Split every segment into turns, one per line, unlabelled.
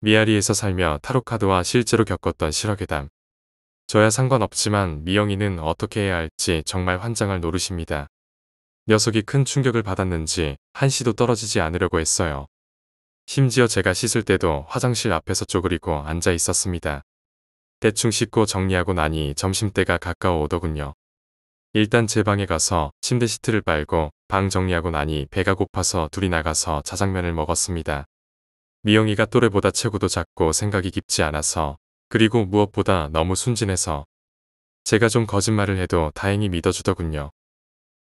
미아리에서 살며 타로카드와 실제로 겪었던 실화괴담. 저야 상관없지만 미영이는 어떻게 해야 할지 정말 환장을 노릇입니다 녀석이 큰 충격을 받았는지 한시도 떨어지지 않으려고 했어요. 심지어 제가 씻을 때도 화장실 앞에서 쪼그리고 앉아 있었습니다. 대충 씻고 정리하고 나니 점심때가 가까워 오더군요. 일단 제 방에 가서 침대 시트를 빨고 방 정리하고 나니 배가 고파서 둘이 나가서 자장면을 먹었습니다. 미영이가 또래보다 체구도 작고 생각이 깊지 않아서 그리고 무엇보다 너무 순진해서 제가 좀 거짓말을 해도 다행히 믿어주더군요.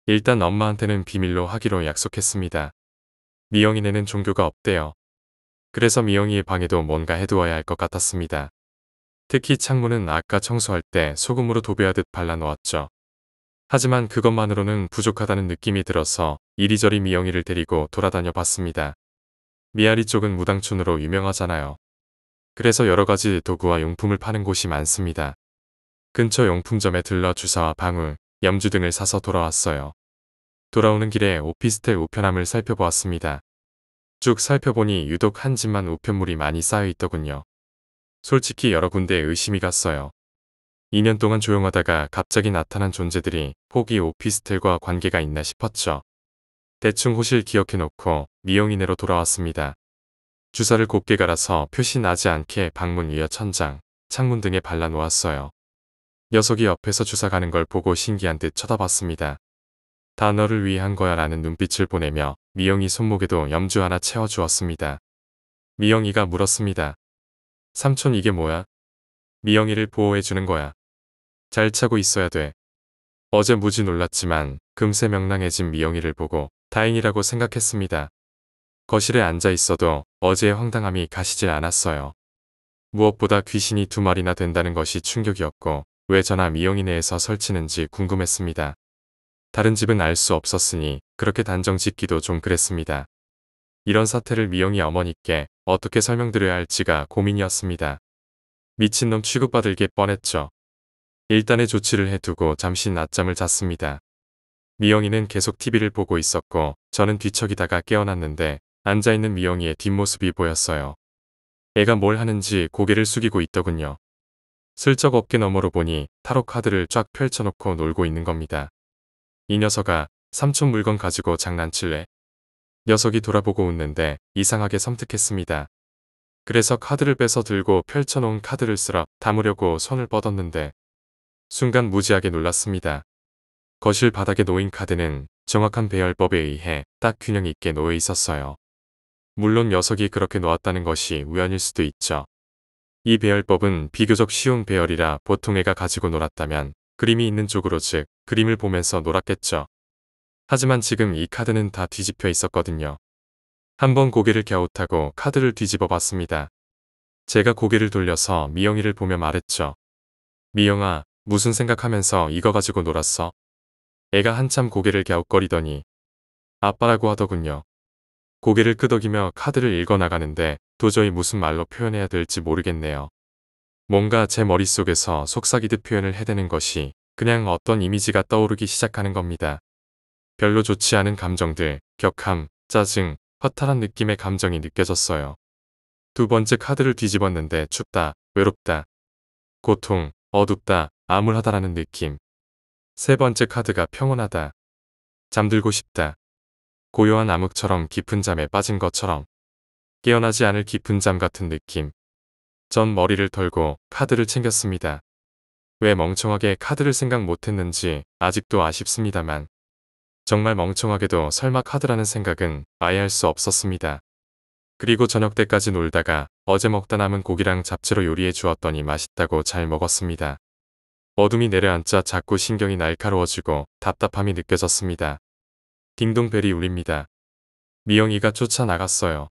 일단 엄마한테는 비밀로 하기로 약속했습니다. 미영이네는 종교가 없대요. 그래서 미영이의 방에도 뭔가 해두어야 할 것 같았습니다. 특히 창문은 아까 청소할 때 소금으로 도배하듯 발라놓았죠. 하지만 그것만으로는 부족하다는 느낌이 들어서 이리저리 미영이를 데리고 돌아다녀 봤습니다. 미아리 쪽은 무당촌으로 유명하잖아요. 그래서 여러가지 도구와 용품을 파는 곳이 많습니다. 근처 용품점에 들러 주사와 방울, 염주 등을 사서 돌아왔어요. 돌아오는 길에 오피스텔 우편함을 살펴보았습니다. 쭉 살펴보니 유독 한 집만 우편물이 많이 쌓여있더군요. 솔직히 여러 군데 의심이 갔어요. 2년 동안 조용하다가 갑자기 나타난 존재들이 혹이 오피스텔과 관계가 있나 싶었죠. 대충 호실 기억해놓고 미용인으로 돌아왔습니다. 주사를 곱게 갈아서 표시 나지 않게 방문 위와 천장, 창문 등에 발라놓았어요. 녀석이 옆에서 주사 가는 걸 보고 신기한 듯 쳐다봤습니다. 다 너를 위한 거야 라는 눈빛을 보내며 미영이 손목에도 염주 하나 채워주었습니다. 미영이가 물었습니다. 삼촌 이게 뭐야? 미영이를 보호해주는 거야. 잘 차고 있어야 돼. 어제 무지 놀랐지만 금세 명랑해진 미영이를 보고 다행이라고 생각했습니다. 거실에 앉아 있어도 어제의 황당함이 가시질 않았어요. 무엇보다 귀신이 두 마리나 된다는 것이 충격이었고 왜 전화 미용이네에서 설치는지 궁금했습니다. 다른 집은 알 수 없었으니 그렇게 단정 짓기도 좀 그랬습니다. 이런 사태를 미영이 어머니께 어떻게 설명드려야 할지가 고민이었습니다. 미친놈 취급받을 게 뻔했죠. 일단의 조치를 해두고 잠시 낮잠을 잤습니다. 미영이는 계속 TV를 보고 있었고 저는 뒤척이다가 깨어났는데 앉아있는 미영이의 뒷모습이 보였어요. 애가 뭘 하는지 고개를 숙이고 있더군요. 슬쩍 어깨 너머로 보니 타로 카드를 쫙 펼쳐놓고 놀고 있는 겁니다. 이 녀석아 삼촌 물건 가지고 장난칠래. 녀석이 돌아보고 웃는데 이상하게 섬뜩했습니다. 그래서 카드를 빼서 들고 펼쳐놓은 카드를 쓸어 담으려고 손을 뻗었는데 순간 무지하게 놀랐습니다. 거실 바닥에 놓인 카드는 정확한 배열법에 의해 딱 균형 있게 놓여 있었어요. 물론 녀석이 그렇게 놓았다는 것이 우연일 수도 있죠. 이 배열법은 비교적 쉬운 배열이라 보통 애가 가지고 놀았다면 그림이 있는 쪽으로 즉 그림을 보면서 놀았겠죠. 하지만 지금 이 카드는 다 뒤집혀 있었거든요. 한번 고개를 갸웃하고 카드를 뒤집어 봤습니다. 제가 고개를 돌려서 미영이를 보며 말했죠. 미영아, 무슨 생각하면서 이거 가지고 놀았어? 애가 한참 고개를 갸웃거리더니 아빠라고 하더군요. 고개를 끄덕이며 카드를 읽어나가는데 도저히 무슨 말로 표현해야 될지 모르겠네요. 뭔가 제 머릿속에서 속삭이듯 표현을 해대는 것이 그냥 어떤 이미지가 떠오르기 시작하는 겁니다. 별로 좋지 않은 감정들, 격함, 짜증, 허탈한 느낌의 감정이 느껴졌어요. 두 번째 카드를 뒤집었는데 춥다, 외롭다, 고통, 어둡다, 암울하다라는 느낌. 세 번째 카드가 평온하다. 잠들고 싶다. 고요한 암흑처럼 깊은 잠에 빠진 것처럼 깨어나지 않을 깊은 잠 같은 느낌. 전 머리를 털고 카드를 챙겼습니다. 왜 멍청하게 카드를 생각 못했는지 아직도 아쉽습니다만 정말 멍청하게도 설마 카드라는 생각은 아예 할 수 없었습니다. 그리고 저녁 때까지 놀다가 어제 먹다 남은 고기랑 잡채로 요리해 주었더니 맛있다고 잘 먹었습니다. 어둠이 내려앉자 자꾸 신경이 날카로워지고 답답함이 느껴졌습니다. 딩동벨이 울립니다. 미영이가 쫓아나갔어요.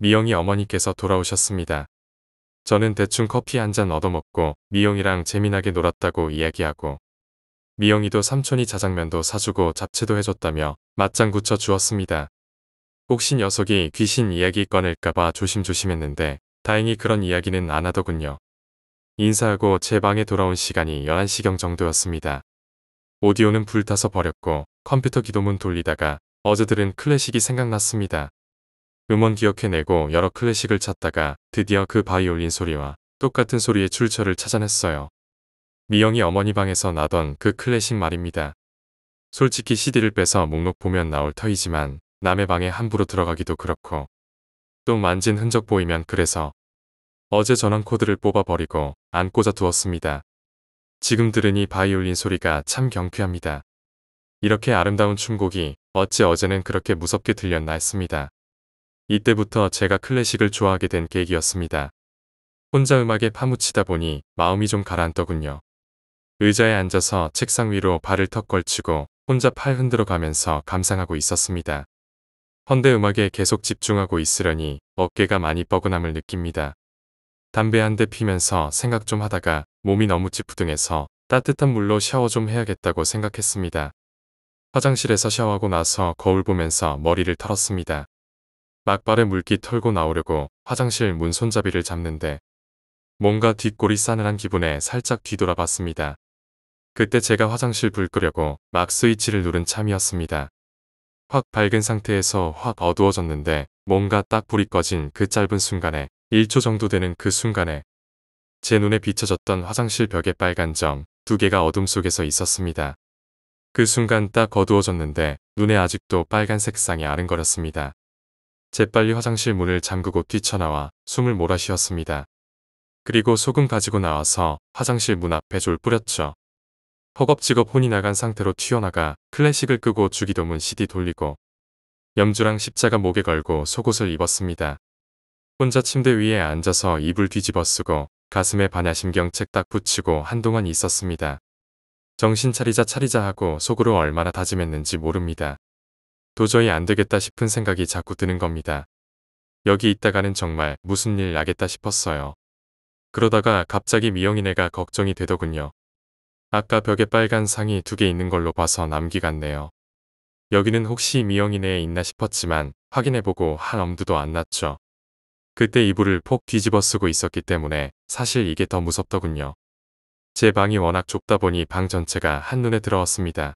미영이 어머니께서 돌아오셨습니다. 저는 대충 커피 한 잔 얻어먹고 미영이랑 재미나게 놀았다고 이야기하고 미영이도 삼촌이 자장면도 사주고 잡채도 해줬다며 맞장 구쳐 주었습니다. 혹시 녀석이 귀신 이야기 꺼낼까봐 조심조심했는데 다행히 그런 이야기는 안 하더군요. 인사하고 제 방에 돌아온 시간이 11시경 정도였습니다. 오디오는 불타서 버렸고 컴퓨터 기도문 돌리다가 어제 들은 클래식이 생각났습니다. 음원 기억해내고 여러 클래식을 찾다가 드디어 그 바이올린 소리와 똑같은 소리의 출처를 찾아냈어요. 미영이 어머니 방에서 나던 그 클래식 말입니다. 솔직히 CD를 빼서 목록 보면 나올 터이지만 남의 방에 함부로 들어가기도 그렇고 또 만진 흔적 보이면 그래서 어제 전원 코드를 뽑아버리고 안 꽂아두었습니다. 지금 들으니 바이올린 소리가 참 경쾌합니다. 이렇게 아름다운 춤곡이 어찌 어제는 그렇게 무섭게 들렸나 했습니다. 이때부터 제가 클래식을 좋아하게 된 계기였습니다. 혼자 음악에 파묻히다 보니 마음이 좀 가라앉더군요. 의자에 앉아서 책상 위로 발을 턱 걸치고 혼자 팔 흔들어 가면서 감상하고 있었습니다. 헌데 음악에 계속 집중하고 있으려니 어깨가 많이 뻐근함을 느낍니다. 담배 한 대 피면서 생각 좀 하다가 몸이 너무 찌뿌둥해서 따뜻한 물로 샤워 좀 해야겠다고 생각했습니다. 화장실에서 샤워하고 나서 거울 보면서 머리를 털었습니다. 막발에 물기 털고 나오려고 화장실 문 손잡이를 잡는데 뭔가 뒷골이 싸늘한 기분에 살짝 뒤돌아봤습니다. 그때 제가 화장실 불 끄려고 막 스위치를 누른 참이었습니다. 확 밝은 상태에서 확 어두워졌는데 뭔가 딱 불이 꺼진 그 짧은 순간에 1초 정도 되는 그 순간에 제 눈에 비춰졌던 화장실 벽에 빨간 점 두 개가 어둠 속에서 있었습니다. 그 순간 딱 어두워졌는데 눈에 아직도 빨간 색상이 아른거렸습니다. 재빨리 화장실 문을 잠그고 뛰쳐나와 숨을 몰아쉬었습니다. 그리고 소금 가지고 나와서 화장실 문 앞에 졸 뿌렸죠. 허겁지겁 혼이 나간 상태로 튀어나가 클래식을 끄고 주기도문 CD 돌리고 염주랑 십자가 목에 걸고 속옷을 입었습니다. 혼자 침대 위에 앉아서 이불 뒤집어 쓰고 가슴에 반야심경책 딱 붙이고 한동안 있었습니다. 정신 차리자 차리자 하고 속으로 얼마나 다짐했는지 모릅니다. 도저히 안 되겠다 싶은 생각이 자꾸 드는 겁니다. 여기 있다가는 정말 무슨 일 나겠다 싶었어요. 그러다가 갑자기 미영이네가 걱정이 되더군요. 아까 벽에 빨간 상이 두 개 있는 걸로 봐서 남기 같네요. 여기는 혹시 미영이네에 있나 싶었지만 확인해보고 한 엄두도 안 났죠. 그때 이불을 폭 뒤집어 쓰고 있었기 때문에 사실 이게 더 무섭더군요. 제 방이 워낙 좁다 보니 방 전체가 한눈에 들어왔습니다.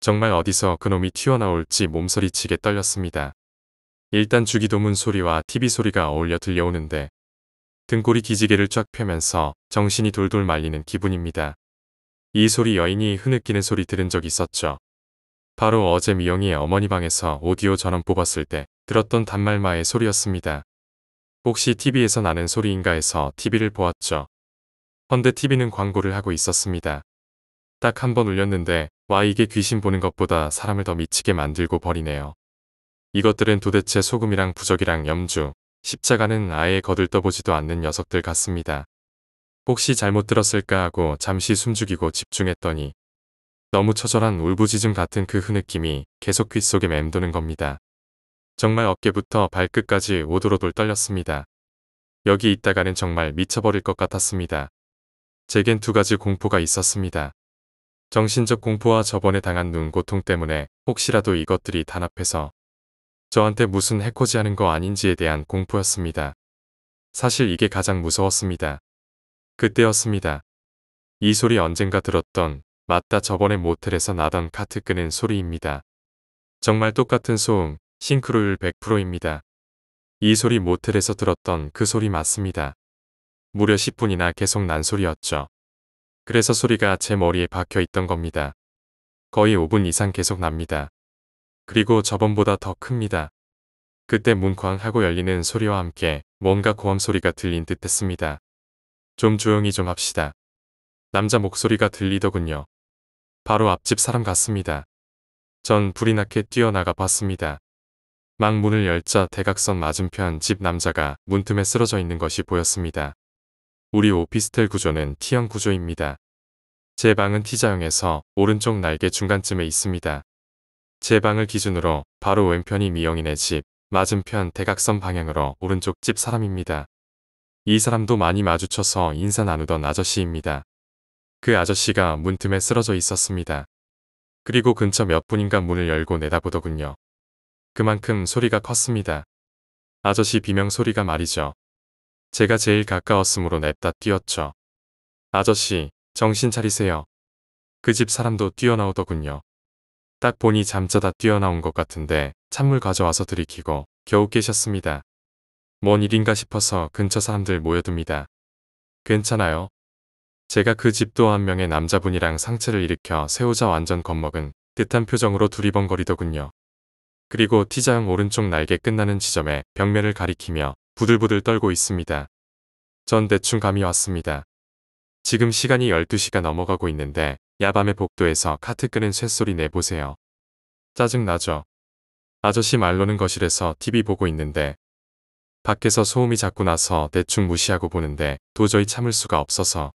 정말 어디서 그놈이 튀어나올지 몸서리치게 떨렸습니다. 일단 주기도문 소리와 TV 소리가 어울려 들려오는데 등골이 기지개를 쫙 펴면서 정신이 돌돌 말리는 기분입니다. 이 소리 여인이 흐느끼는 소리 들은 적 있었죠. 바로 어제 미영이 의 어머니 방에서 오디오 전원 뽑았을 때 들었던 단말마의 소리였습니다. 혹시 TV에서 나는 소리인가 해서 TV를 보았죠. 헌데 TV는 광고를 하고 있었습니다. 딱 한 번 울렸는데 와 이게 귀신 보는 것보다 사람을 더 미치게 만들고 버리네요. 이것들은 도대체 소금이랑 부적이랑 염주, 십자가는 아예 거들떠보지도 않는 녀석들 같습니다. 혹시 잘못 들었을까 하고 잠시 숨죽이고 집중했더니 너무 처절한 울부짖음 같은 그 흐느낌이 계속 귓속에 맴도는 겁니다. 정말 어깨부터 발끝까지 오돌오돌 떨렸습니다. 여기 있다가는 정말 미쳐버릴 것 같았습니다. 제겐 두 가지 공포가 있었습니다. 정신적 공포와 저번에 당한 눈 고통 때문에 혹시라도 이것들이 단합해서 저한테 무슨 해코지 하는 거 아닌지에 대한 공포였습니다. 사실 이게 가장 무서웠습니다. 그때였습니다. 이 소리 언젠가 들었던 맞다 저번에 모텔에서 나던 카트 끄는 소리입니다. 정말 똑같은 소음, 싱크로율 100%입니다. 이 소리 모텔에서 들었던 그 소리 맞습니다. 무려 10분이나 계속 난 소리였죠. 그래서 소리가 제 머리에 박혀 있던 겁니다. 거의 5분 이상 계속 납니다. 그리고 저번보다 더 큽니다. 그때 문쾅 하고 열리는 소리와 함께 뭔가 고함 소리가 들린 듯 했습니다. 좀 조용히 좀 합시다. 남자 목소리가 들리더군요. 바로 앞집 사람 같습니다. 전 불이 나게 뛰어나가 봤습니다. 막 문을 열자 대각선 맞은편 집 남자가 문틈에 쓰러져 있는 것이 보였습니다. 우리 오피스텔 구조는 T형 구조입니다. 제 방은 T자형에서 오른쪽 날개 중간쯤에 있습니다. 제 방을 기준으로 바로 왼편이 미영이네 집, 맞은편 대각선 방향으로 오른쪽 집 사람입니다. 이 사람도 많이 마주쳐서 인사 나누던 아저씨입니다. 그 아저씨가 문틈에 쓰러져 있었습니다. 그리고 근처 몇 분인가 문을 열고 내다보더군요. 그만큼 소리가 컸습니다. 아저씨 비명소리가 말이죠. 제가 제일 가까웠으므로 냅다 뛰었죠. 아저씨, 정신 차리세요. 그 집 사람도 뛰어나오더군요. 딱 보니 잠자다 뛰어나온 것 같은데 찬물 가져와서 들이키고 겨우 깨셨습니다. 뭔 일인가 싶어서 근처 사람들 모여듭니다. 괜찮아요. 제가 그 집도 한 명의 남자분이랑 상체를 일으켜 세우자 완전 겁먹은 듯한 표정으로 두리번거리더군요. 그리고 티장 오른쪽 날개 끝나는 지점에 벽면을 가리키며 부들부들 떨고 있습니다. 전 대충 감이 왔습니다. 지금 시간이 12시가 넘어가고 있는데 야밤에 복도에서 카트 끄는 쇳소리 내보세요. 짜증나죠? 아저씨 말로는 거실에서 TV 보고 있는데 밖에서 소음이 자꾸 나서 대충 무시하고 보는데 도저히 참을 수가 없어서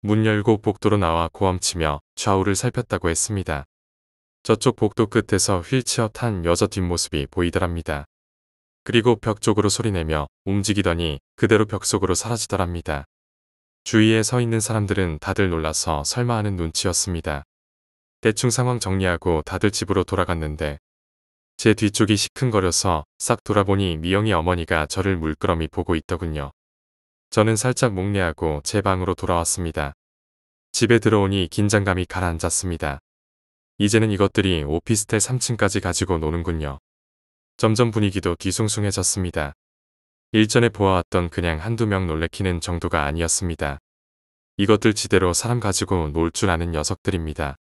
문 열고 복도로 나와 고함치며 좌우를 살폈다고 했습니다. 저쪽 복도 끝에서 휠체어 탄 여자 뒷모습이 보이더랍니다. 그리고 벽 쪽으로 소리내며 움직이더니 그대로 벽 속으로 사라지더랍니다. 주위에 서 있는 사람들은 다들 놀라서 설마 하는 눈치였습니다. 대충 상황 정리하고 다들 집으로 돌아갔는데 제 뒤쪽이 시큰거려서 싹 돌아보니 미영이 어머니가 저를 물끄러미 보고 있더군요. 저는 살짝 목례하고 제 방으로 돌아왔습니다. 집에 들어오니 긴장감이 가라앉았습니다. 이제는 이것들이 오피스텔 3층까지 가지고 노는군요. 점점 분위기도 뒤숭숭해졌습니다. 일전에 보아왔던 그냥 한두 명 놀래키는 정도가 아니었습니다. 이것들 지대로 사람 가지고 놀 줄 아는 녀석들입니다.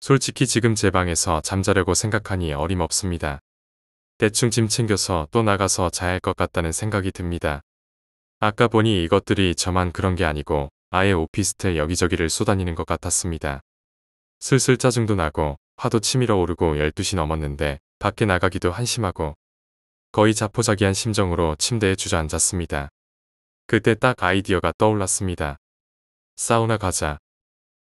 솔직히 지금 제 방에서 잠자려고 생각하니 어림없습니다. 대충 짐 챙겨서 또 나가서 자야 할 것 같다는 생각이 듭니다. 아까 보니 이것들이 저만 그런 게 아니고 아예 오피스텔 여기저기를 쏘다니는 것 같았습니다. 슬슬 짜증도 나고 화도 치밀어 오르고 12시 넘었는데 밖에 나가기도 한심하고 거의 자포자기한 심정으로 침대에 주저앉았습니다. 그때 딱 아이디어가 떠올랐습니다. 사우나 가자.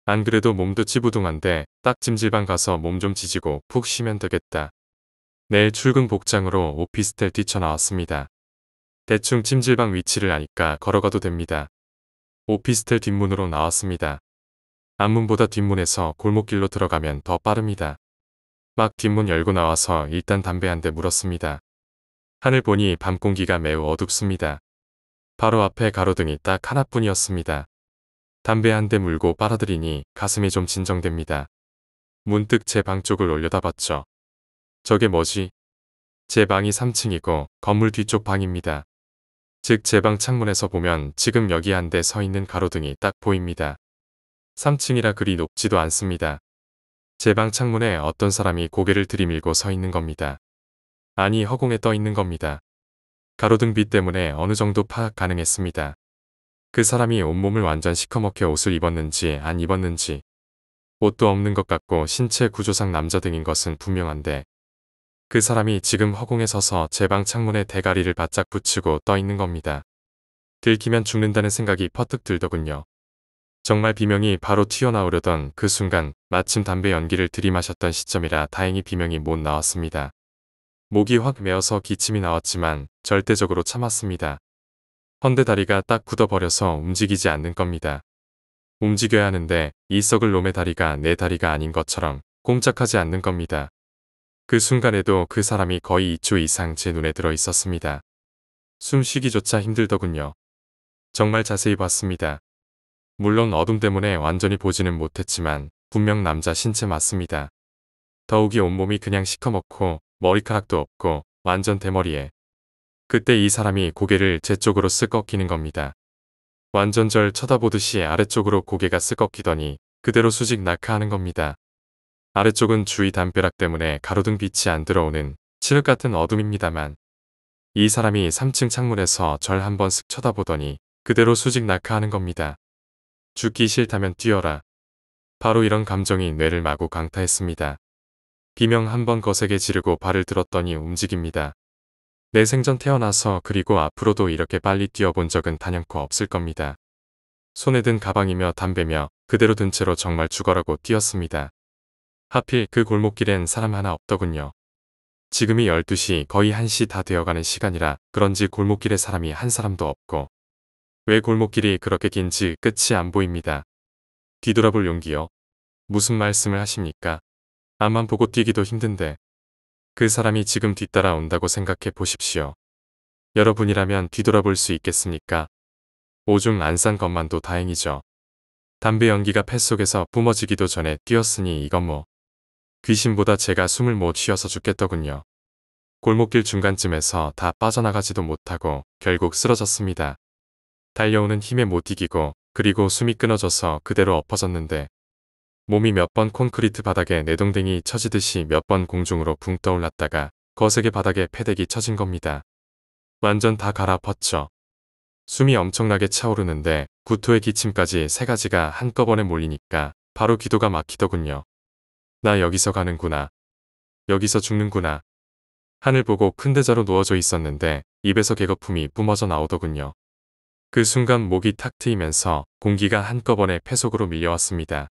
안 그래도 몸도 찌부둥한데 딱 찜질방 가서 몸 좀 지지고 푹 쉬면 되겠다. 내일 출근 복장으로 오피스텔 뛰쳐나왔습니다. 대충 찜질방 위치를 아니까 걸어가도 됩니다. 오피스텔 뒷문으로 나왔습니다. 앞문보다 뒷문에서 골목길로 들어가면 더 빠릅니다. 막 뒷문 열고 나와서 일단 담배 한 대 물었습니다. 하늘 보니 밤 공기가 매우 어둡습니다. 바로 앞에 가로등이 딱 하나뿐이었습니다. 담배 한 대 물고 빨아들이니 가슴이 좀 진정됩니다. 문득 제 방 쪽을 올려다봤죠. 저게 뭐지? 제 방이 3층이고 건물 뒤쪽 방입니다. 즉 제 방 창문에서 보면 지금 여기 한 대 서 있는 가로등이 딱 보입니다. 3층이라 그리 높지도 않습니다. 제 방 창문에 어떤 사람이 고개를 들이밀고 서 있는 겁니다. 아니 허공에 떠 있는 겁니다. 가로등빛 때문에 어느 정도 파악 가능했습니다. 그 사람이 온몸을 완전 시커멓게 옷을 입었는지 안 입었는지 옷도 없는 것 같고 신체 구조상 남자 등인 것은 분명한데 그 사람이 지금 허공에 서서 제 방 창문에 대가리를 바짝 붙이고 떠 있는 겁니다. 들키면 죽는다는 생각이 퍼뜩 들더군요. 정말 비명이 바로 튀어나오려던 그 순간 마침 담배 연기를 들이마셨던 시점이라 다행히 비명이 못 나왔습니다. 목이 확 메어서 기침이 나왔지만 절대적으로 참았습니다. 헌데 다리가 딱 굳어버려서 움직이지 않는 겁니다. 움직여야 하는데 이 썩을 놈의 다리가 내 다리가 아닌 것처럼 꼼짝하지 않는 겁니다. 그 순간에도 그 사람이 거의 2초 이상 제 눈에 들어 있었습니다. 숨쉬기조차 힘들더군요. 정말 자세히 봤습니다. 물론 어둠 때문에 완전히 보지는 못했지만 분명 남자 신체 맞습니다. 더욱이 온몸이 그냥 시커멓고 머리카락도 없고 완전 대머리에 그때 이 사람이 고개를 제 쪽으로 쓱꺾이는 겁니다. 완전 절 쳐다보듯이 아래쪽으로 고개가 쓱꺾이더니 그대로 수직 낙하하는 겁니다. 아래쪽은 주위 담벼락 때문에 가로등 빛이 안 들어오는 칠흑 같은 어둠입니다만 이 사람이 3층 창문에서 절 한번 쓱 쳐다보더니 그대로 수직 낙하하는 겁니다. 죽기 싫다면 뛰어라. 바로 이런 감정이 뇌를 마구 강타했습니다. 비명 한 번 거세게 지르고 발을 들었더니 움직입니다. 내 생전 태어나서 그리고 앞으로도 이렇게 빨리 뛰어본 적은 단연코 없을 겁니다. 손에 든 가방이며 담배며 그대로 든 채로 정말 죽어라고 뛰었습니다. 하필 그 골목길엔 사람 하나 없더군요. 지금이 12시 거의 1시 다 되어가는 시간이라 그런지 골목길에 사람이 한 사람도 없고 왜 골목길이 그렇게 긴지 끝이 안 보입니다. 뒤돌아볼 용기요. 무슨 말씀을 하십니까? 앞만 보고 뛰기도 힘든데. 그 사람이 지금 뒤따라 온다고 생각해 보십시오. 여러분이라면 뒤돌아볼 수 있겠습니까? 오줌 안 싼 것만도 다행이죠. 담배 연기가 폐 속에서 뿜어지기도 전에 뛰었으니 이건 뭐. 귀신보다 제가 숨을 못 쉬어서 죽겠더군요. 골목길 중간쯤에서 다 빠져나가지도 못하고 결국 쓰러졌습니다. 달려오는 힘에 못 이기고 그리고 숨이 끊어져서 그대로 엎어졌는데 몸이 몇 번 콘크리트 바닥에 내동댕이 쳐지듯이 몇 번 공중으로 붕 떠올랐다가 거세게 바닥에 패대기 쳐진 겁니다. 완전 다 갈아엎었죠. 숨이 엄청나게 차오르는데 구토의 기침까지 세 가지가 한꺼번에 몰리니까 바로 기도가 막히더군요. 나 여기서 가는구나. 여기서 죽는구나. 하늘 보고 큰 대자로 누워져 있었는데 입에서 개거품이 뿜어져 나오더군요. 그 순간 목이 탁 트이면서 공기가 한꺼번에 폐속으로 밀려왔습니다.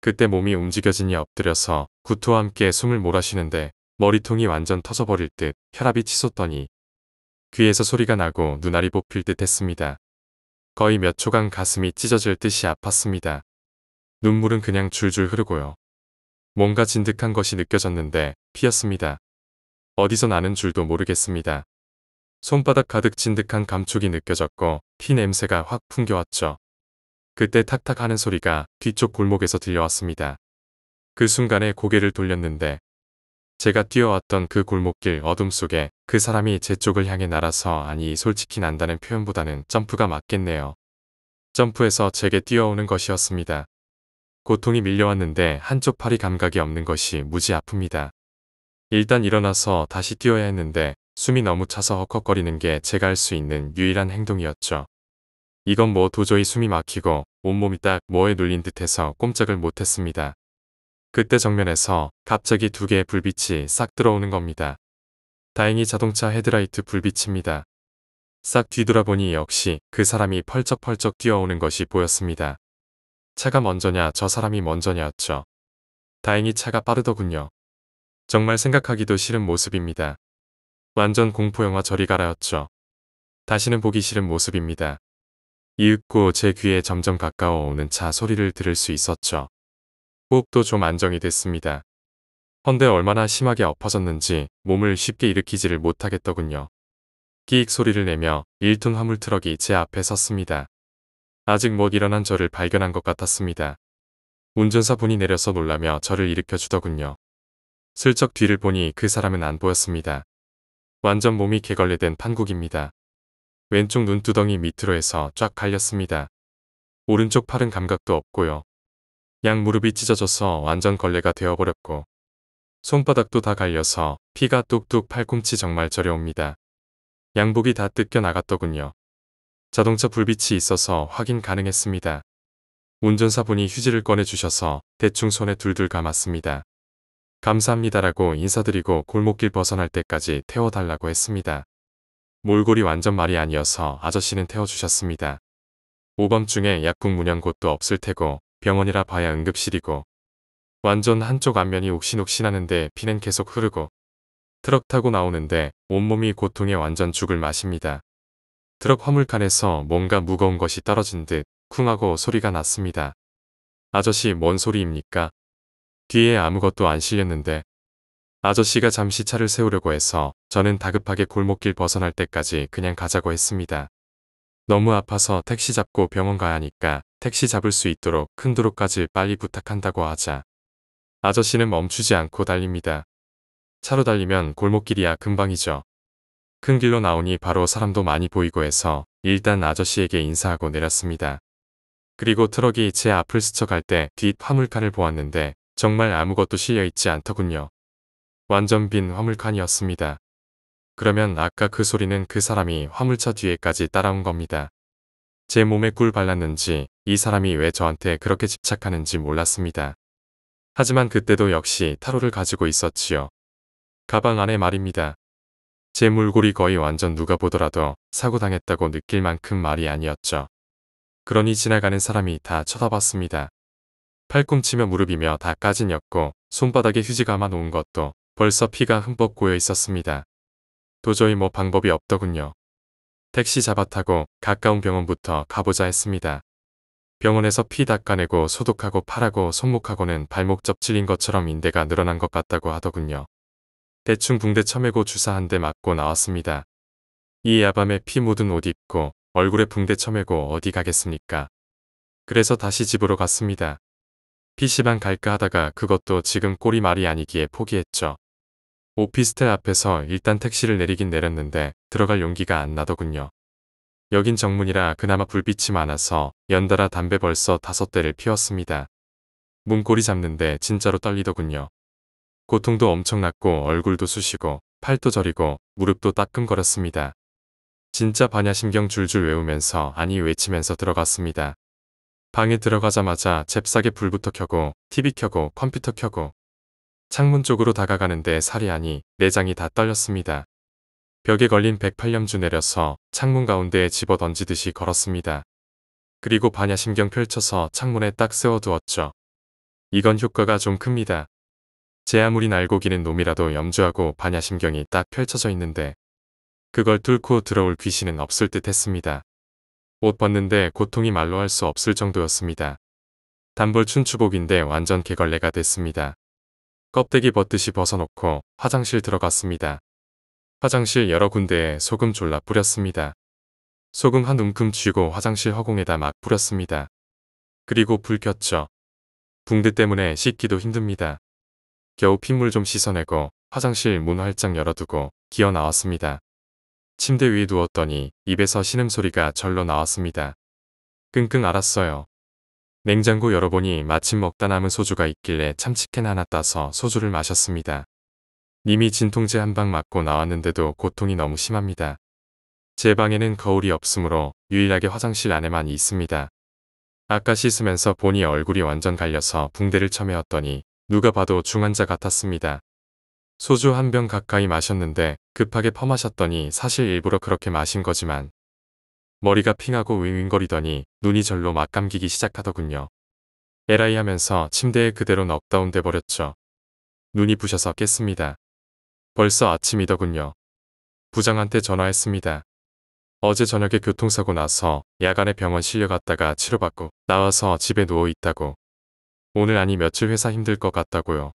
그때 몸이 움직여지니 엎드려서 구토와 함께 숨을 몰아쉬는데 머리통이 완전 터져버릴 듯 혈압이 치솟더니 귀에서 소리가 나고 눈알이 뽑힐 듯 했습니다. 거의 몇 초간 가슴이 찢어질 듯이 아팠습니다. 눈물은 그냥 줄줄 흐르고요. 뭔가 진득한 것이 느껴졌는데 피었습니다. 어디서 나는 줄도 모르겠습니다. 손바닥 가득 진득한 감촉이 느껴졌고 피 냄새가 확 풍겨왔죠. 그때 탁탁 하는 소리가 뒤쪽 골목에서 들려왔습니다. 그 순간에 고개를 돌렸는데 제가 뛰어왔던 그 골목길 어둠 속에 그 사람이 제 쪽을 향해 날아서 아니 솔직히 난다는 표현보다는 점프가 맞겠네요. 점프해서 제게 뛰어오는 것이었습니다. 고통이 밀려왔는데 한쪽 팔이 감각이 없는 것이 무지 아픕니다. 일단 일어나서 다시 뛰어야 했는데 숨이 너무 차서 헉헉거리는 게 제가 할 수 있는 유일한 행동이었죠. 이건 뭐 도저히 숨이 막히고 온몸이 딱 뭐에 눌린 듯해서 꼼짝을 못했습니다. 그때 정면에서 갑자기 두 개의 불빛이 싹 들어오는 겁니다. 다행히 자동차 헤드라이트 불빛입니다. 싹 뒤돌아보니 역시 그 사람이 펄쩍펄쩍 뛰어오는 것이 보였습니다. 차가 먼저냐 저 사람이 먼저냐였죠. 다행히 차가 빠르더군요. 정말 생각하기도 싫은 모습입니다. 완전 공포영화 저리 가라였죠. 다시는 보기 싫은 모습입니다. 이윽고 제 귀에 점점 가까워 오는 차 소리를 들을 수 있었죠. 호흡도 좀 안정이 됐습니다. 헌데 얼마나 심하게 엎어졌는지 몸을 쉽게 일으키지를 못하겠더군요. 끼익 소리를 내며 1톤 화물 트럭이 제 앞에 섰습니다. 아직 못 일어난 저를 발견한 것 같았습니다. 운전사분이 내려서 놀라며 저를 일으켜 주더군요. 슬쩍 뒤를 보니 그 사람은 안 보였습니다. 완전 몸이 개걸레된 판국입니다. 왼쪽 눈두덩이 밑으로 해서 쫙 갈렸습니다. 오른쪽 팔은 감각도 없고요. 양 무릎이 찢어져서 완전 걸레가 되어버렸고 손바닥도 다 갈려서 피가 뚝뚝 팔꿈치 정말 저려옵니다. 양복이 다 뜯겨 나갔더군요. 자동차 불빛이 있어서 확인 가능했습니다. 운전사분이 휴지를 꺼내주셔서 대충 손에 둘둘 감았습니다. 감사합니다라고 인사드리고 골목길 벗어날 때까지 태워달라고 했습니다. 몰골이 완전 말이 아니어서 아저씨는 태워주셨습니다. 오밤중에 약국 문양 곳도 없을 테고 병원이라 봐야 응급실이고 완전 한쪽 안면이 욱신욱신하는데 피는 계속 흐르고 트럭 타고 나오는데 온몸이 고통에 완전 죽을 맛입니다. 트럭 화물칸에서 뭔가 무거운 것이 떨어진 듯 쿵하고 소리가 났습니다. 아저씨 뭔 소리입니까? 뒤에 아무것도 안 실렸는데 아저씨가 잠시 차를 세우려고 해서 저는 다급하게 골목길 벗어날 때까지 그냥 가자고 했습니다. 너무 아파서 택시 잡고 병원 가야 하니까 택시 잡을 수 있도록 큰 도로까지 빨리 부탁한다고 하자. 아저씨는 멈추지 않고 달립니다. 차로 달리면 골목길이야 금방이죠. 큰 길로 나오니 바로 사람도 많이 보이고 해서 일단 아저씨에게 인사하고 내렸습니다. 그리고 트럭이 제 앞을 스쳐갈 때 뒷 화물칸을 보았는데 정말 아무것도 실려있지 않더군요. 완전 빈 화물칸이었습니다. 그러면 아까 그 소리는 그 사람이 화물차 뒤에까지 따라온 겁니다. 제 몸에 꿀 발랐는지 이 사람이 왜 저한테 그렇게 집착하는지 몰랐습니다. 하지만 그때도 역시 타로를 가지고 있었지요. 가방 안에 말입니다. 제 물골이 거의 완전 누가 보더라도 사고당했다고 느낄 만큼 말이 아니었죠. 그러니 지나가는 사람이 다 쳐다봤습니다. 팔꿈치며 무릎이며 다 까진 였고 손바닥에 휴지 감아 놓은 것도 벌써 피가 흠뻑 고여 있었습니다. 도저히 뭐 방법이 없더군요. 택시 잡아타고 가까운 병원부터 가보자 했습니다. 병원에서 피 닦아내고 소독하고 팔하고 손목하고는 발목 접질린 것처럼 인대가 늘어난 것 같다고 하더군요. 대충 붕대 쳐매고 주사 한 대 맞고 나왔습니다. 이 야밤에 피 묻은 옷 입고 얼굴에 붕대 쳐매고 어디 가겠습니까? 그래서 다시 집으로 갔습니다. PC방 갈까 하다가 그것도 지금 꼴이 말이 아니기에 포기했죠. 오피스텔 앞에서 일단 택시를 내리긴 내렸는데 들어갈 용기가 안 나더군요. 여긴 정문이라 그나마 불빛이 많아서 연달아 담배 벌써 다섯 대를 피웠습니다. 문고리 잡는데 진짜로 떨리더군요. 고통도 엄청났고 얼굴도 쑤시고 팔도 저리고 무릎도 따끔거렸습니다. 진짜 반야심경 줄줄 외우면서 아니 외치면서 들어갔습니다. 방에 들어가자마자 잽싸게 불부터 켜고 TV 켜고 컴퓨터 켜고 창문 쪽으로 다가가는데 살이 아니 내장이 다 떨렸습니다. 벽에 걸린 108염주 내려서 창문 가운데에 집어 던지듯이 걸었습니다. 그리고 반야심경 펼쳐서 창문에 딱 세워두었죠. 이건 효과가 좀 큽니다. 제 아무리 날고 기는 놈이라도 염주하고 반야심경이 딱 펼쳐져 있는데 그걸 뚫고 들어올 귀신은 없을 듯 했습니다. 옷 벗는데 고통이 말로 할 수 없을 정도였습니다. 단벌춘 추복인데 완전 개걸레가 됐습니다. 껍데기 벗듯이 벗어놓고 화장실 들어갔습니다. 화장실 여러 군데에 소금 졸라 뿌렸습니다. 소금 한 움큼 쥐고 화장실 허공에다 막 뿌렸습니다. 그리고 불 켰죠. 붕대 때문에 씻기도 힘듭니다. 겨우 핏물 좀 씻어내고 화장실 문 활짝 열어두고 기어 나왔습니다. 침대 위에 누웠더니 입에서 신음소리가 절로 나왔습니다. 끙끙 알았어요. 냉장고 열어보니 마침 먹다 남은 소주가 있길래 참치캔 하나 따서 소주를 마셨습니다. 님이 진통제 한 방 맞고 나왔는데도 고통이 너무 심합니다. 제 방에는 거울이 없으므로 유일하게 화장실 안에만 있습니다. 아까 씻으면서 보니 얼굴이 완전 갈려서 붕대를 쳐매었더니 누가 봐도 중환자 같았습니다. 소주 한 병 가까이 마셨는데 급하게 펌하셨더니 사실 일부러 그렇게 마신 거지만 머리가 핑하고 윙윙거리더니 눈이 절로 막 감기기 시작하더군요. 에라이 하면서 침대에 그대로 넉다운돼 버렸죠. 눈이 부셔서 깼습니다. 벌써 아침이더군요. 부장한테 전화했습니다. 어제 저녁에 교통사고 나서 야간에 병원 실려갔다가 치료받고 나와서 집에 누워있다고. 오늘 아니 며칠 회사 힘들 것 같다고요.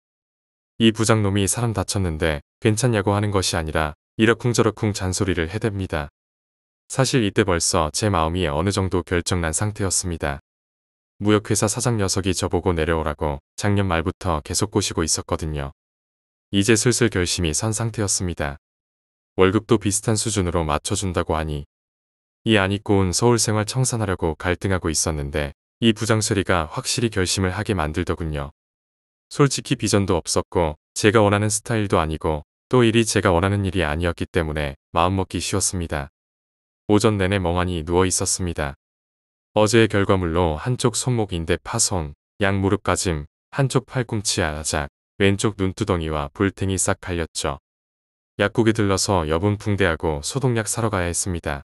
이 부장놈이 사람 다쳤는데 괜찮냐고 하는 것이 아니라 이러쿵저러쿵 잔소리를 해댑니다. 사실 이때 벌써 제 마음이 어느 정도 결정난 상태였습니다. 무역회사 사장 녀석이 저보고 내려오라고 작년 말부터 계속 꼬시고 있었거든요. 이제 슬슬 결심이 선 상태였습니다. 월급도 비슷한 수준으로 맞춰준다고 하니 이안익고온 서울생활 청산하려고 갈등하고 있었는데 이 부장소리가 확실히 결심을 하게 만들더군요. 솔직히 비전도 없었고 제가 원하는 스타일도 아니고 또 일이 제가 원하는 일이 아니었기 때문에 마음먹기 쉬웠습니다. 오전 내내 멍하니 누워 있었습니다. 어제의 결과물로 한쪽 손목 인대 파손, 양 무릎 까짐 한쪽 팔꿈치 아작, 왼쪽 눈두덩이와 불탱이싹 갈렸죠. 약국에 들러서 여분 붕대하고 소독약 사러 가야 했습니다.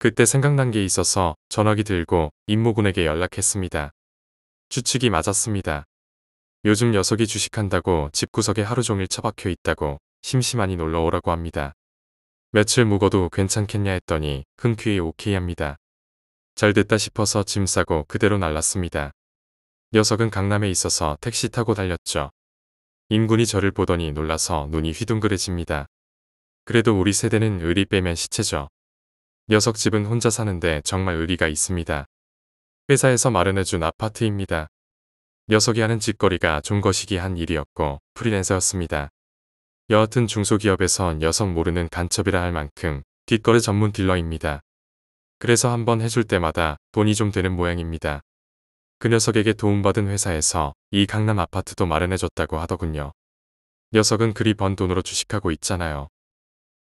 그때 생각난 게 있어서 전화기 들고 임모군에게 연락했습니다. 추측이 맞았습니다. 요즘 녀석이 주식한다고 집구석에 하루 종일 처박혀 있다고 심심하니 놀러오라고 합니다. 며칠 묵어도 괜찮겠냐 했더니 흔쾌히 오케이 합니다. 잘됐다 싶어서 짐 싸고 그대로 날랐습니다. 녀석은 강남에 있어서 택시 타고 달렸죠. 인군이 저를 보더니 놀라서 눈이 휘둥그레집니다. 그래도 우리 세대는 의리 빼면 시체죠. 녀석 집은 혼자 사는데 정말 의리가 있습니다. 회사에서 마련해준 아파트입니다. 녀석이 하는 짓거리가 종 거시기 한 일이었고 프리랜서였습니다. 여하튼 중소기업에선 여성 모르는 간첩이라 할 만큼 뒷거래 전문 딜러입니다. 그래서 한번 해줄 때마다 돈이 좀 되는 모양입니다. 그 녀석에게 도움받은 회사에서 이 강남 아파트도 마련해줬다고 하더군요. 녀석은 그리 번 돈으로 주식하고 있잖아요.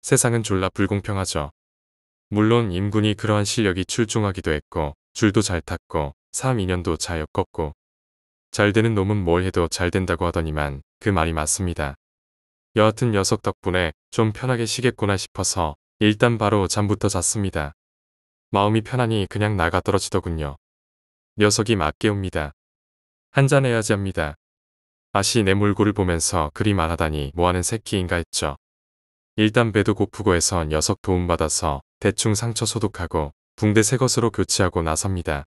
세상은 졸라 불공평하죠. 물론 임군이 그러한 실력이 출중하기도 했고 줄도 잘 탔고 3, 2년도 잘 엮었고 잘 되는 놈은 뭘 해도 잘 된다고 하더니만 그 말이 맞습니다. 여하튼 녀석 덕분에 좀 편하게 쉬겠구나 싶어서 일단 바로 잠부터 잤습니다. 마음이 편하니 그냥 나가 떨어지더군요. 녀석이 맞게 웁니다 한잔 해야지 합니다. 아시 내 물고를 보면서 그리 말하다니 뭐하는 새끼인가 했죠. 일단 배도 고프고 해서 녀석 도움받아서 대충 상처 소독하고 붕대 새 것으로 교체하고 나섭니다.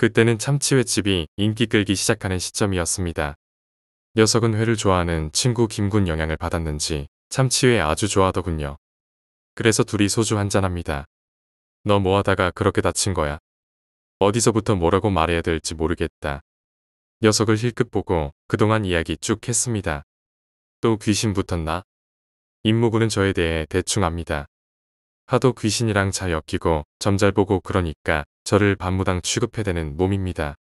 그때는 참치회집이 인기 끌기 시작하는 시점이었습니다. 녀석은 회를 좋아하는 친구 김군 영향을 받았는지 참치회 아주 좋아하더군요. 그래서 둘이 소주 한잔합니다. 너 뭐하다가 그렇게 다친 거야? 어디서부터 뭐라고 말해야 될지 모르겠다. 녀석을 힐끗 보고 그동안 이야기 쭉 했습니다. 또 귀신 붙었나? 임무군은 저에 대해 대충 압니다. 하도 귀신이랑 잘 엮이고 점 잘 보고 그러니까 저를 반무당 취급해대는 몸입니다.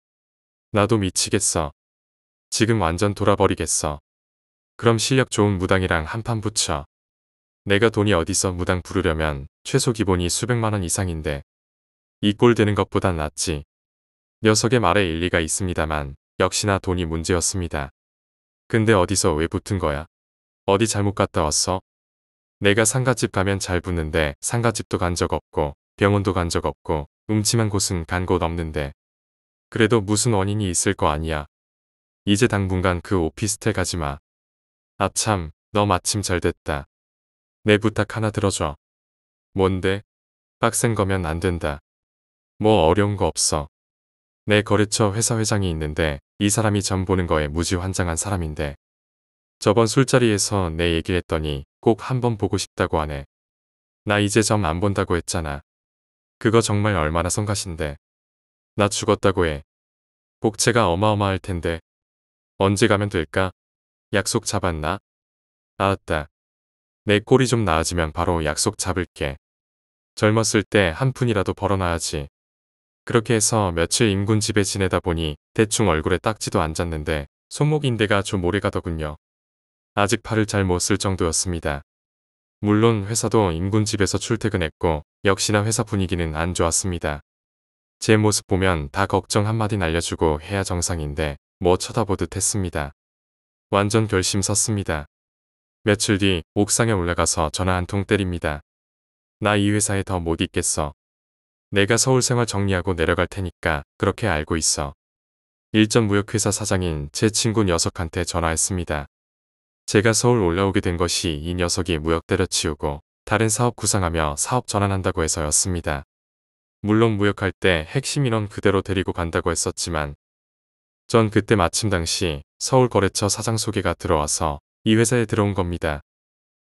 나도 미치겠어. 지금 완전 돌아버리겠어. 그럼 실력 좋은 무당이랑 한판 붙여. 내가 돈이 어디서 무당 부르려면 최소 기본이 수백만원 이상인데 이 꼴 되는 것보단 낫지. 녀석의 말에 일리가 있습니다만 역시나 돈이 문제였습니다. 근데 어디서 왜 붙은 거야? 어디 잘못 갔다 왔어? 내가 상가집 가면 잘 붙는데 상가집도 간 적 없고 병원도 간 적 없고 음침한 곳은 간 곳 없는데 그래도 무슨 원인이 있을 거 아니야. 이제 당분간 그 오피스텔 가지마. 아참 너 마침 잘 됐다. 내 부탁 하나 들어줘. 뭔데? 빡센 거면 안 된다. 뭐 어려운 거 없어. 내 거래처 회사 회장이 있는데 이 사람이 전 보는 거에 무지 환장한 사람인데 저번 술자리에서 내 얘기를 했더니 꼭 한번 보고 싶다고 하네. 나 이제 점 안 본다고 했잖아. 그거 정말 얼마나 성가신데. 나 죽었다고 해. 복채가 어마어마할 텐데. 언제 가면 될까? 약속 잡았나? 아다내 꼴이 좀 나아지면 바로 약속 잡을게. 젊었을 때 한 푼이라도 벌어놔야지. 그렇게 해서 며칠 임군 집에 지내다 보니 대충 얼굴에 딱지도 앉았는데 손목 인대가 좀 오래 가더군요. 아직 팔을 잘 못 쓸 정도였습니다. 물론 회사도 인근집에서 출퇴근했고 역시나 회사 분위기는 안 좋았습니다. 제 모습 보면 다 걱정 한마디 날려주고 해야 정상인데 뭐 쳐다보듯 했습니다. 완전 결심 섰습니다. 며칠 뒤 옥상에 올라가서 전화 한 통 때립니다. 나 이 회사에 더 못 있겠어. 내가 서울 생활 정리하고 내려갈 테니까 그렇게 알고 있어. 일전 무역회사 사장인 제 친구 녀석한테 전화했습니다. 제가 서울 올라오게 된 것이 이 녀석이 무역 때려치우고 다른 사업 구상하며 사업 전환한다고 해서였습니다. 물론 무역할 때 핵심 인원 그대로 데리고 간다고 했었지만 전 그때 마침 당시 서울거래처 사장 소개가 들어와서 이 회사에 들어온 겁니다.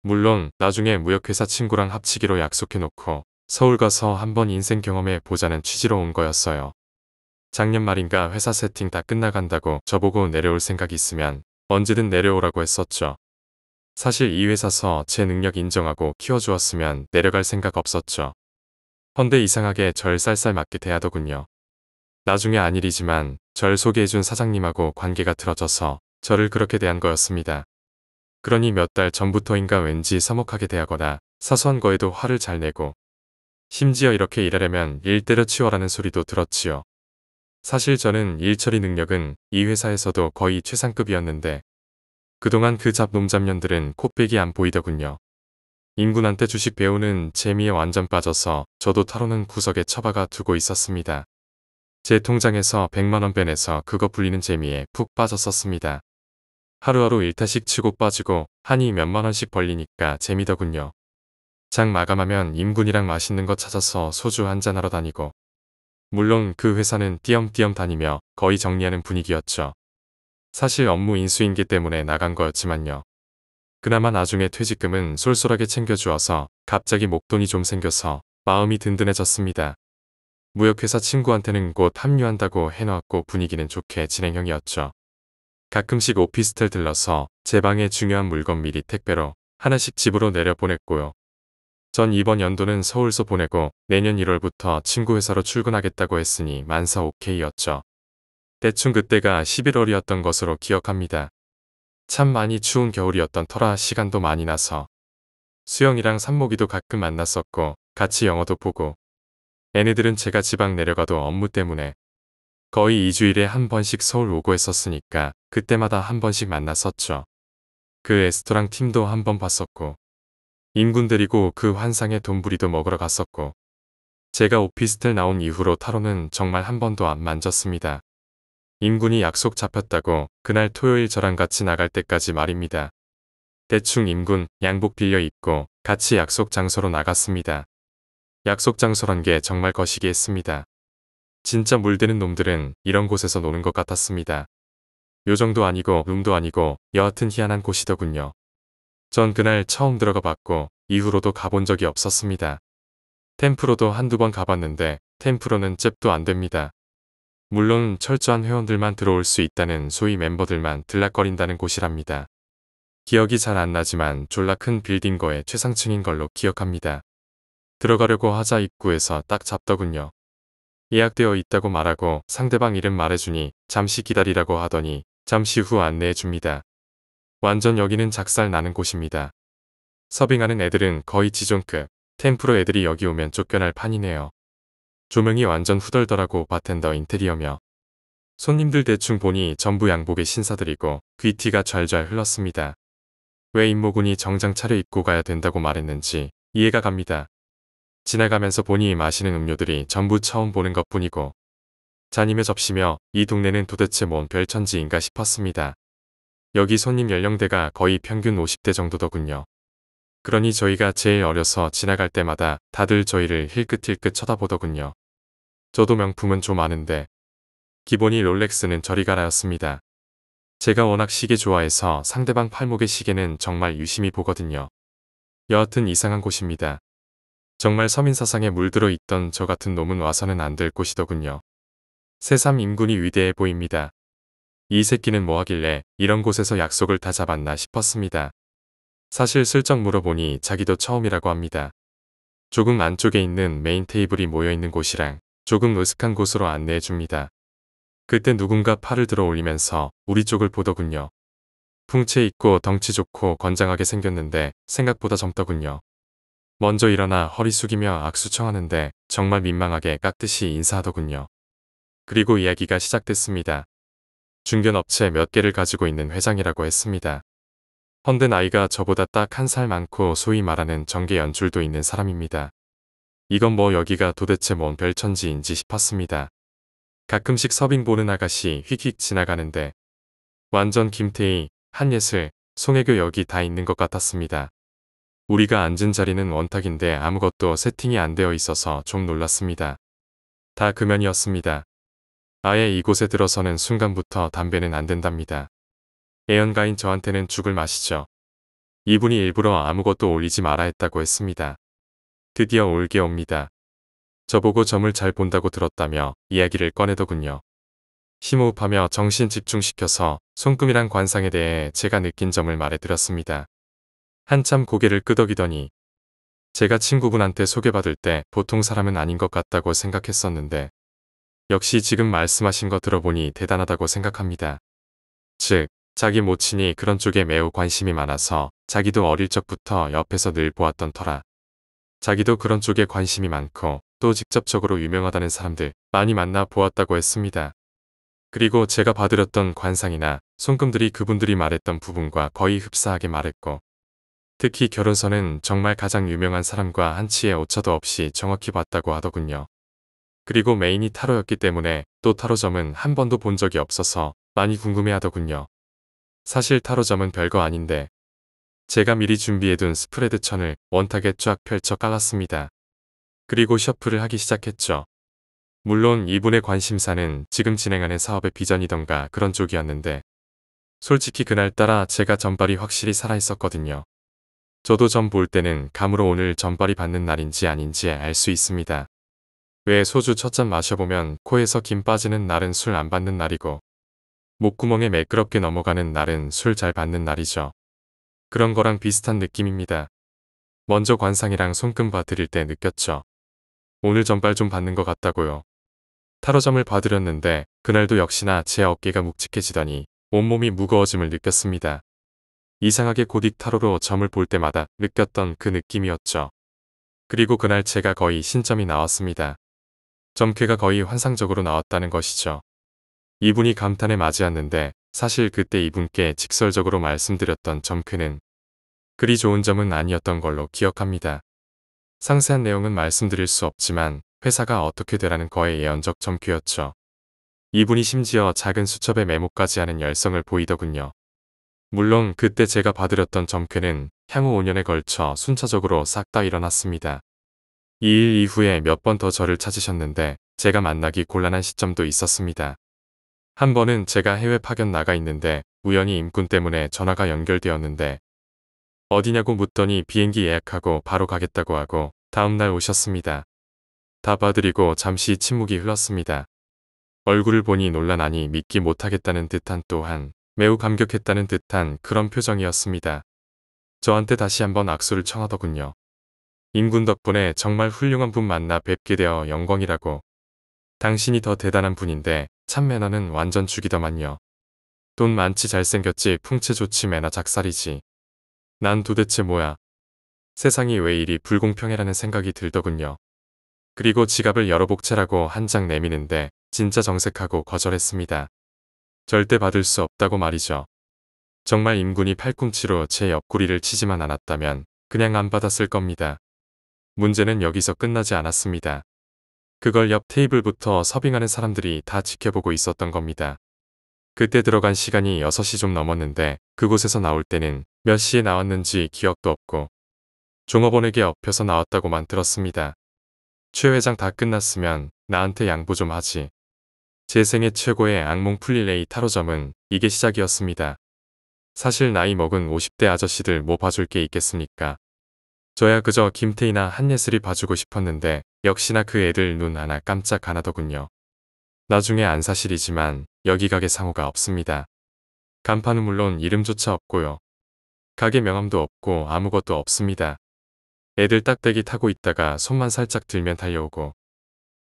물론 나중에 무역회사 친구랑 합치기로 약속해놓고 서울 가서 한번 인생 경험해 보자는 취지로 온 거였어요. 작년 말인가 회사 세팅 다 끝나간다고 저보고 내려올 생각 있으면 언제든 내려오라고 했었죠. 사실 이 회사서 제 능력 인정하고 키워주었으면 내려갈 생각 없었죠. 헌데 이상하게 절 쌀쌀 맞게 대하더군요. 나중에 안 일이지만 절 소개해준 사장님하고 관계가 틀어져서 저를 그렇게 대한 거였습니다. 그러니 몇 달 전부터인가 왠지 서먹하게 대하거나 사소한 거에도 화를 잘 내고 심지어 이렇게 일하려면 일 때려치워라는 소리도 들었지요. 사실 저는 일처리 능력은 이 회사에서도 거의 최상급이었는데 그동안 그 잡놈잡년들은 코빼기 안 보이더군요. 인군한테 주식 배우는 재미에 완전 빠져서 저도 타로는 구석에 처박아 두고 있었습니다. 제 통장에서 100만원 빼내서 그거 불리는 재미에 푹 빠졌었습니다. 하루하루 일타씩 치고 빠지고 한이 몇만원씩 벌리니까 재미더군요. 장 마감하면 임군이랑 맛있는 거 찾아서 소주 한잔하러 다니고 물론 그 회사는 띄엄띄엄 다니며 거의 정리하는 분위기였죠. 사실 업무 인수인기 때문에 나간 거였지만요. 그나마 나중에 퇴직금은 쏠쏠하게 챙겨주어서 갑자기 목돈이 좀 생겨서 마음이 든든해졌습니다. 무역회사 친구한테는 곧 합류한다고 해놓았고 분위기는 좋게 진행형이었죠. 가끔씩 오피스텔 들러서 제 방에 중요한 물건 미리 택배로 하나씩 집으로 내려보냈고요. 전 이번 연도는 서울서 보내고 내년 1월부터 친구 회사로 출근하겠다고 했으니 만사 오케이였죠. 대충 그때가 11월이었던 것으로 기억합니다. 참 많이 추운 겨울이었던 터라 시간도 많이 나서 수영이랑 산모기도 가끔 만났었고 같이 영어도 보고 애네들은 제가 지방 내려가도 업무 때문에 거의 2주일에 한 번씩 서울 오고 했었으니까 그때마다 한 번씩 만났었죠. 그 에스토랑 팀도 한 번 봤었고 임군 데리고 그 환상의 돈부리도 먹으러 갔었고 제가 오피스텔 나온 이후로 타로는 정말 한 번도 안 만졌습니다. 임군이 약속 잡혔다고 그날 토요일 저랑 같이 나갈 때까지 말입니다. 대충 임군 양복 빌려 입고 같이 약속 장소로 나갔습니다. 약속 장소란 게 정말 거시기 했습니다. 진짜 물드는 놈들은 이런 곳에서 노는 것 같았습니다. 요 정도 아니고 룸도 아니고 여하튼 희한한 곳이더군요. 전 그날 처음 들어가 봤고 이후로도 가본 적이 없었습니다. 템프로도 한두 번 가봤는데 템프로는 잽도 안 됩니다. 물론 철저한 회원들만 들어올 수 있다는 소위 멤버들만 들락거린다는 곳이랍니다. 기억이 잘 안 나지만 졸라 큰 빌딩 거의 최상층인 걸로 기억합니다. 들어가려고 하자 입구에서 딱 잡더군요. 예약되어 있다고 말하고 상대방 이름 말해주니 잠시 기다리라고 하더니 잠시 후 안내해줍니다. 완전 여기는 작살 나는 곳입니다. 서빙하는 애들은 거의 지존급, 템프로 애들이 여기 오면 쫓겨날 판이네요. 조명이 완전 후덜덜하고 바텐더 인테리어며 손님들 대충 보니 전부 양복의 신사들이고 귀티가 좔좔 흘렀습니다. 왜 임모군이 정장 차려입고 가야 된다고 말했는지 이해가 갑니다. 지나가면서 보니 마시는 음료들이 전부 처음 보는 것뿐이고 잔임며 접시며 이 동네는 도대체 뭔 별천지인가 싶었습니다. 여기 손님 연령대가 거의 평균 50대 정도더군요. 그러니 저희가 제일 어려서 지나갈 때마다 다들 저희를 힐끗힐끗 쳐다보더군요. 저도 명품은 좀 아는데 기본이 롤렉스는 저리 가라였습니다. 제가 워낙 시계 좋아해서 상대방 팔목의 시계는 정말 유심히 보거든요. 여하튼 이상한 곳입니다. 정말 서민사상에 물들어 있던 저 같은 놈은 와서는 안 될 곳이더군요. 새삼 인군이 위대해 보입니다. 이 새끼는 뭐하길래 이런 곳에서 약속을 다 잡았나 싶었습니다. 사실 슬쩍 물어보니 자기도 처음이라고 합니다. 조금 안쪽에 있는 메인 테이블이 모여있는 곳이랑 조금 으슥한 곳으로 안내해 줍니다. 그때 누군가 팔을 들어 올리면서 우리 쪽을 보더군요. 풍채 있고 덩치 좋고 건장하게 생겼는데 생각보다 젊더군요. 먼저 일어나 허리 숙이며 악수청하는데 정말 민망하게 깍듯이 인사하더군요. 그리고 이야기가 시작됐습니다. 중견업체 몇 개를 가지고 있는 회장이라고 했습니다. 헌데 나이가 저보다 딱 한 살 많고 소위 말하는 정계 연줄도 있는 사람입니다. 이건 뭐 여기가 도대체 뭔 별천지인지 싶었습니다. 가끔씩 서빙 보는 아가씨 휙휙 지나가는데 완전 김태희, 한예슬, 송혜교 여기 다 있는 것 같았습니다. 우리가 앉은 자리는 원탁인데 아무것도 세팅이 안 되어 있어서 좀 놀랐습니다. 다 금연이었습니다. 아예 이곳에 들어서는 순간부터 담배는 안 된답니다. 애연가인 저한테는 죽을 맛이죠. 이분이 일부러 아무것도 올리지 마라 했다고 했습니다. 드디어 올게 옵니다. 저보고 점을 잘 본다고 들었다며 이야기를 꺼내더군요. 힘호흡하며 정신 집중시켜서 손금이란 관상에 대해 제가 느낀 점을 말해드렸습니다. 한참 고개를 끄덕이더니 제가 친구분한테 소개받을 때 보통 사람은 아닌 것 같다고 생각했었는데 역시 지금 말씀하신 거 들어보니 대단하다고 생각합니다. 즉, 자기 모친이 그런 쪽에 매우 관심이 많아서 자기도 어릴 적부터 옆에서 늘 보았던 터라. 자기도 그런 쪽에 관심이 많고 또 직접적으로 유명하다는 사람들 많이 만나 보았다고 했습니다. 그리고 제가 봐드렸던 관상이나 손금들이 그분들이 말했던 부분과 거의 흡사하게 말했고 특히 결혼선은 정말 가장 유명한 사람과 한치의 오차도 없이 정확히 봤다고 하더군요. 그리고 메인이 타로였기 때문에 또 타로점은 한 번도 본 적이 없어서 많이 궁금해하더군요. 사실 타로점은 별거 아닌데 제가 미리 준비해둔 스프레드 천을 원탁에 쫙 펼쳐 깔았습니다. 그리고 셔플을 하기 시작했죠. 물론 이분의 관심사는 지금 진행하는 사업의 비전이던가 그런 쪽이었는데 솔직히 그날따라 제가 전발이 확실히 살아있었거든요. 저도 전 볼 때는 감으로 오늘 전발이 받는 날인지 아닌지 알 수 있습니다. 왜 소주 첫 잔 마셔보면 코에서 김 빠지는 날은 술 안 받는 날이고 목구멍에 매끄럽게 넘어가는 날은 술 잘 받는 날이죠. 그런 거랑 비슷한 느낌입니다. 먼저 관상이랑 손금 봐드릴 때 느꼈죠. 오늘 전발 좀 받는 것 같다고요. 타로점을 봐드렸는데 그날도 역시나 제 어깨가 묵직해지더니 온몸이 무거워짐을 느꼈습니다. 이상하게 고딕 타로로 점을 볼 때마다 느꼈던 그 느낌이었죠. 그리고 그날 제가 거의 신점이 나왔습니다. 점괘가 거의 환상적으로 나왔다는 것이죠. 이분이 감탄에 맞이않는데 사실 그때 이분께 직설적으로 말씀드렸던 점괘는 그리 좋은 점은 아니었던 걸로 기억합니다. 상세한 내용은 말씀드릴 수 없지만 회사가 어떻게 되라는 거에 예언적 점괘였죠. 이분이 심지어 작은 수첩에 메모까지 하는 열성을 보이더군요. 물론 그때 제가 받으렸던 점괘는 향후 5년에 걸쳐 순차적으로 싹 다 일어났습니다. 이일 이후에 몇 번 더 저를 찾으셨는데 제가 만나기 곤란한 시점도 있었습니다. 한 번은 제가 해외 파견 나가 있는데 우연히 임꾼 때문에 전화가 연결되었는데 어디냐고 묻더니 비행기 예약하고 바로 가겠다고 하고 다음날 오셨습니다. 다 봐드리고 잠시 침묵이 흘렀습니다. 얼굴을 보니 놀란하니 믿기 못하겠다는 듯한 또한 매우 감격했다는 듯한 그런 표정이었습니다. 저한테 다시 한번 악수를 청하더군요. 임군 덕분에 정말 훌륭한 분 만나 뵙게 되어 영광이라고. 당신이 더 대단한 분인데 참 매너는 완전 죽이더만요. 돈 많지 잘생겼지 풍채 좋지 매너 작살이지. 난 도대체 뭐야. 세상이 왜 이리 불공평해라는 생각이 들더군요. 그리고 지갑을 열어 복채라고 한 장 내미는데 진짜 정색하고 거절했습니다. 절대 받을 수 없다고 말이죠. 정말 임군이 팔꿈치로 제 옆구리를 치지만 않았다면 그냥 안 받았을 겁니다. 문제는 여기서 끝나지 않았습니다. 그걸 옆 테이블부터 서빙하는 사람들이 다 지켜보고 있었던 겁니다. 그때 들어간 시간이 6시 좀 넘었는데 그곳에서 나올 때는 몇 시에 나왔는지 기억도 없고 종업원에게 업혀서 나왔다고만 들었습니다. 최 회장 다 끝났으면 나한테 양보 좀 하지. 제 생애 최고의 악몽 풀릴 레이 타로점은 이게 시작이었습니다. 사실 나이 먹은 50대 아저씨들 뭐 봐줄 게 있겠습니까? 저야 그저 김태희나 한예슬이 봐주고 싶었는데 역시나 그 애들 눈 하나 깜짝 안 하더군요. 나중에 안 사실이지만 여기 가게 상호가 없습니다. 간판은 물론 이름조차 없고요. 가게 명함도 없고 아무것도 없습니다. 애들 딱대기 타고 있다가 손만 살짝 들면 달려오고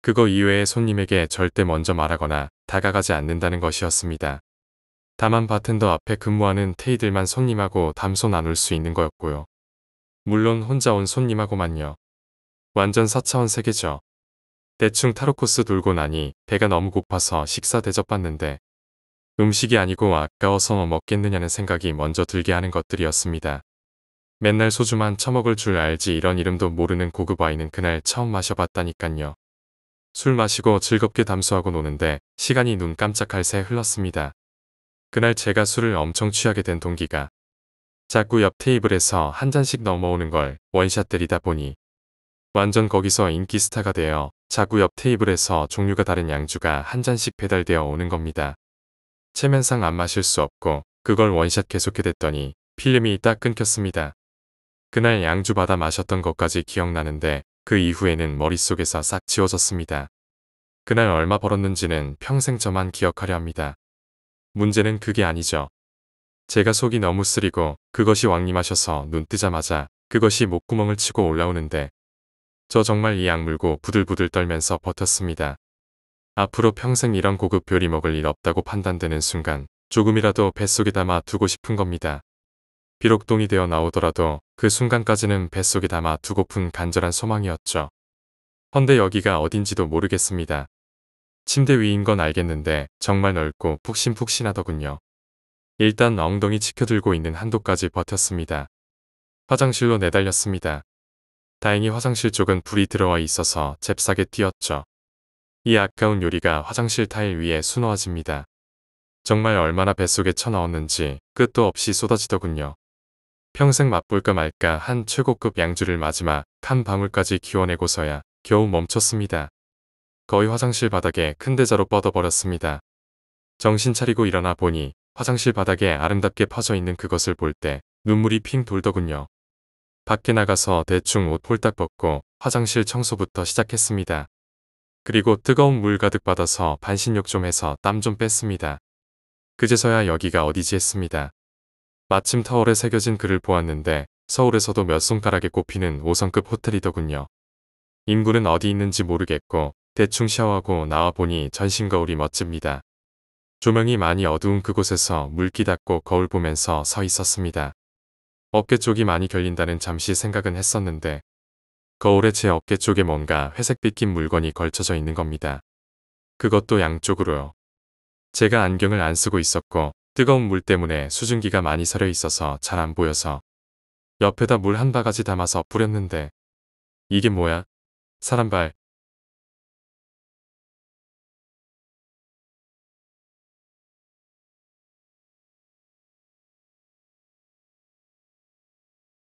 그거 이외에 손님에게 절대 먼저 말하거나 다가가지 않는다는 것이었습니다. 다만 바텐더 앞에 근무하는 테이들만 손님하고 담소 나눌 수 있는 거였고요. 물론 혼자 온 손님하고만요. 완전 4차원 세계죠. 대충 타로코스 돌고 나니 배가 너무 고파서 식사 대접받는데 음식이 아니고 아까워서 뭐 먹겠느냐는 생각이 먼저 들게 하는 것들이었습니다. 맨날 소주만 처먹을 줄 알지 이런 이름도 모르는 고급 와인은 그날 처음 마셔봤다니깐요. 술 마시고 즐겁게 담수하고 노는데 시간이 눈 깜짝할 새 흘렀습니다. 그날 제가 술을 엄청 취하게 된 동기가 자꾸 옆 테이블에서 한 잔씩 넘어오는 걸 원샷 때리다 보니 완전 거기서 인기 스타가 되어 자꾸 옆 테이블에서 종류가 다른 양주가 한 잔씩 배달되어 오는 겁니다. 체면상 안 마실 수 없고 그걸 원샷 계속해 댔더니 필름이 딱 끊겼습니다. 그날 양주 받아 마셨던 것까지 기억나는데 그 이후에는 머릿속에서 싹 지워졌습니다. 그날 얼마 벌었는지는 평생 저만 기억하려 합니다. 문제는 그게 아니죠. 제가 속이 너무 쓰리고 그것이 왕림하셔서 눈 뜨자마자 그것이 목구멍을 치고 올라오는데 저 정말 이 악물고 부들부들 떨면서 버텼습니다. 앞으로 평생 이런 고급 요리 먹을 일 없다고 판단되는 순간 조금이라도 뱃속에 담아 두고 싶은 겁니다. 비록 똥이 되어 나오더라도 그 순간까지는 뱃속에 담아 두고픈 간절한 소망이었죠. 헌데 여기가 어딘지도 모르겠습니다. 침대 위인 건 알겠는데 정말 넓고 푹신푹신하더군요. 일단 엉덩이 치켜들고 있는 한도까지 버텼습니다. 화장실로 내달렸습니다. 다행히 화장실 쪽은 불이 들어와 있어서 잽싸게 뛰었죠. 이 아까운 요리가 화장실 타일 위에 수놓아집니다. 정말 얼마나 뱃속에 쳐넣었는지 끝도 없이 쏟아지더군요. 평생 맛볼까 말까 한 최고급 양주를 마지막 한 방울까지 기워내고서야 겨우 멈췄습니다. 거의 화장실 바닥에 큰 대자로 뻗어버렸습니다. 정신 차리고 일어나 보니 화장실 바닥에 아름답게 퍼져 있는 그것을 볼 때 눈물이 핑 돌더군요. 밖에 나가서 대충 옷 홀딱 벗고 화장실 청소부터 시작했습니다. 그리고 뜨거운 물 가득 받아서 반신욕 좀 해서 땀 좀 뺐습니다. 그제서야 여기가 어디지 했습니다. 마침 타월에 새겨진 글을 보았는데 서울에서도 몇 손가락에 꼽히는 5성급 호텔이더군요. 인구는 어디 있는지 모르겠고 대충 샤워하고 나와보니 전신 거울이 멋집니다. 조명이 많이 어두운 그곳에서 물기 닦고 거울 보면서 서 있었습니다. 어깨 쪽이 많이 결린다는 잠시 생각은 했었는데 거울에 제 어깨 쪽에 뭔가 회색빛 낀 물건이 걸쳐져 있는 겁니다. 그것도 양쪽으로요. 제가 안경을 안 쓰고 있었고 뜨거운 물 때문에 수증기가 많이 서려 있어서 잘 안 보여서 옆에다 물 한 바가지 담아서 뿌렸는데 이게 뭐야? 사람 발